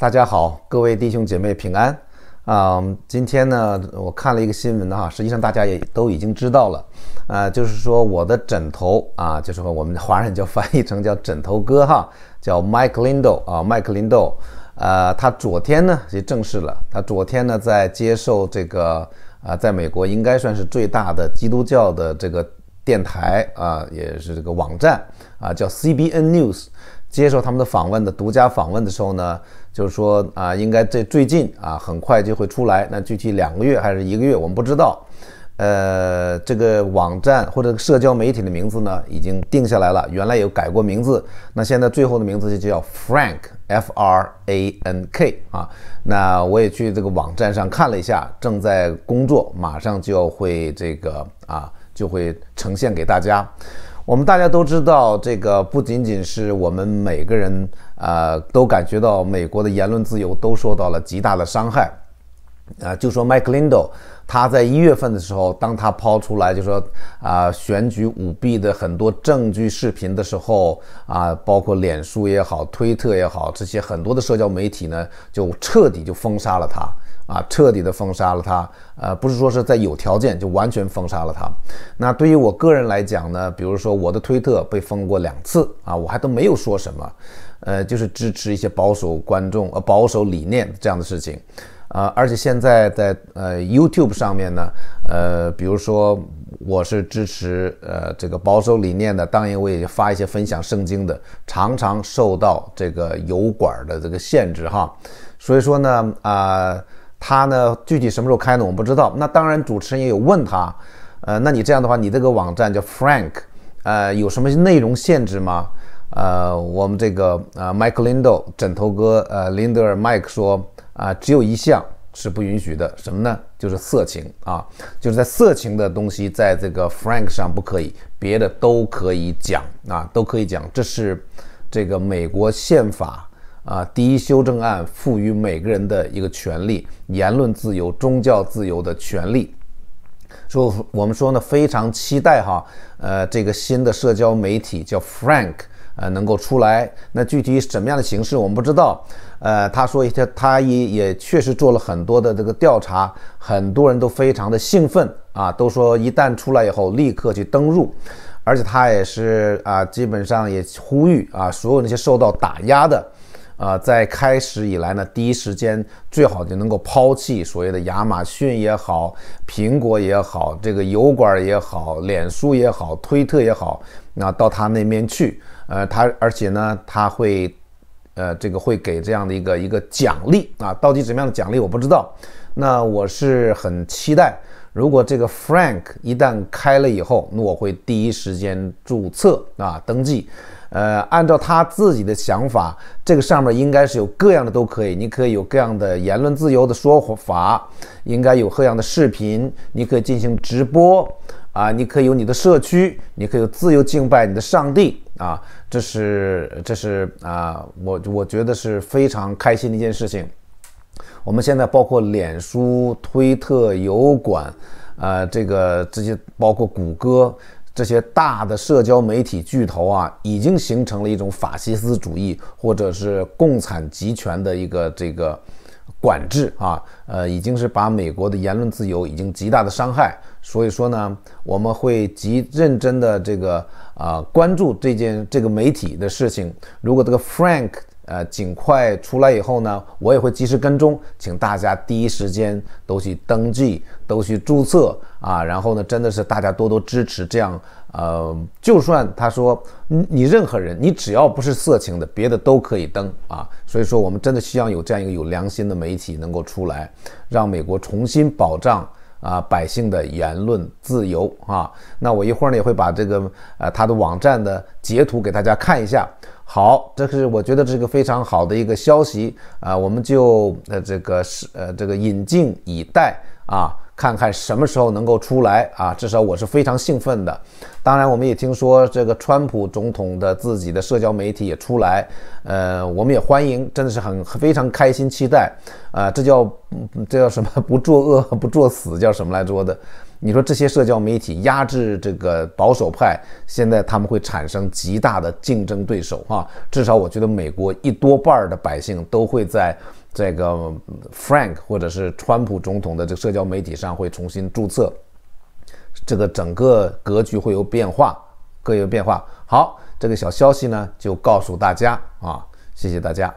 大家好，各位弟兄姐妹平安啊！今天呢，我看了一个新闻哈，实际上大家也都已经知道了，啊，就是说我的枕头啊，就是说我们华人叫翻译成叫枕头哥哈，叫 Mike Lindo 啊，Mike Lindo，呃，他昨天呢也证实了，他昨天呢在接受这个啊，在美国应该算是最大的基督教的这个电台啊，也是这个网站啊，叫 CBN News。接受他们的访问的独家访问的时候呢，就是说啊，应该最最近啊，很快就会出来。那具体两个月还是一个月，我们不知道。呃，这个网站或者社交媒体的名字呢，已经定下来了。原来有改过名字，那现在最后的名字就叫 Frank，F-R-A-N-K 啊。那我也去这个网站上看了一下，正在工作，马上就会这个啊，就会呈现给大家。我们大家都知道，这个不仅仅是我们每个人，呃，都感觉到美国的言论自由都受到了极大的伤害。啊，就说 m i 林 h e l i n d 他在一月份的时候，当他抛出来就说啊选举舞弊的很多证据视频的时候，啊，包括脸书也好，推特也好，这些很多的社交媒体呢，就彻底就封杀了他。啊，彻底的封杀了他，呃，不是说是在有条件就完全封杀了他。那对于我个人来讲呢，比如说我的推特被封过两次啊，我还都没有说什么，呃，就是支持一些保守观众呃保守理念这样的事情，啊，而且现在在呃 YouTube 上面呢，呃，比如说我是支持呃这个保守理念的，当然我也发一些分享圣经的，常常受到这个油管的这个限制哈，所以说呢啊。他呢？具体什么时候开呢？我们不知道。那当然，主持人也有问他。呃，那你这样的话，你这个网站叫 Frank，呃，有什么内容限制吗？呃，我们这个啊 m i c h e l i n d o 枕头哥，呃，林德尔 Mike 说啊，只有一项是不允许的，什么呢？就是色情啊，就是在色情的东西在这个 Frank 上不可以，别的都可以讲啊，都可以讲。这是这个美国宪法。啊！第一修正案赋予每个人的一个权利——言论自由、宗教自由的权利。说我们说呢，非常期待哈，呃，这个新的社交媒体叫 Frank，呃，能够出来。那具体什么样的形式，我们不知道。呃，他说一些，他也也确实做了很多的这个调查，很多人都非常的兴奋啊，都说一旦出来以后，立刻去登入。而且他也是啊，基本上也呼吁啊，所有那些受到打压的。呃，在开始以来呢，第一时间最好就能够抛弃所谓的亚马逊也好，苹果也好，这个油管也好，脸书也好，推特也好，那到他那面去，呃，他而且呢，他会，呃，这个会给这样的一个一个奖励啊，到底怎么样的奖励我不知道，那我是很期待。如果这个 Frank 一旦开了以后，那我会第一时间注册啊，登记。呃，按照他自己的想法，这个上面应该是有各样的都可以，你可以有各样的言论自由的说法，应该有各样的视频，你可以进行直播啊，你可以有你的社区，你可以有自由敬拜你的上帝啊，这是这是啊，我我觉得是非常开心的一件事情。我们现在包括脸书、推特、油管，呃，这个这些包括谷歌这些大的社交媒体巨头啊，已经形成了一种法西斯主义或者是共产集权的一个这个管制啊，呃，已经是把美国的言论自由已经极大的伤害。所以说呢，我们会极认真的这个啊关注这件这个媒体的事情。如果这个 Frank。呃，尽快出来以后呢，我也会及时跟踪，请大家第一时间都去登记，都去注册啊。然后呢，真的是大家多多支持，这样呃，就算他说你你任何人，你只要不是色情的，别的都可以登啊。所以说，我们真的希望有这样一个有良心的媒体能够出来，让美国重新保障啊百姓的言论自由啊。那我一会儿呢也会把这个呃他的网站的截图给大家看一下。好，这是我觉得这个非常好的一个消息啊，我们就呃这个是呃这个引进以待。啊，看看什么时候能够出来啊！至少我是非常兴奋的。当然，我们也听说这个川普总统的自己的社交媒体也出来，呃，我们也欢迎，真的是很非常开心，期待啊！这叫这叫什么？不作恶，不作死，叫什么来着的？你说这些社交媒体压制这个保守派，现在他们会产生极大的竞争对手啊！至少我觉得美国一多半的百姓都会在。这个 Frank 或者是川普总统的这个社交媒体上会重新注册，这个整个格局会有变化，各有变化。好，这个小消息呢就告诉大家啊，谢谢大家。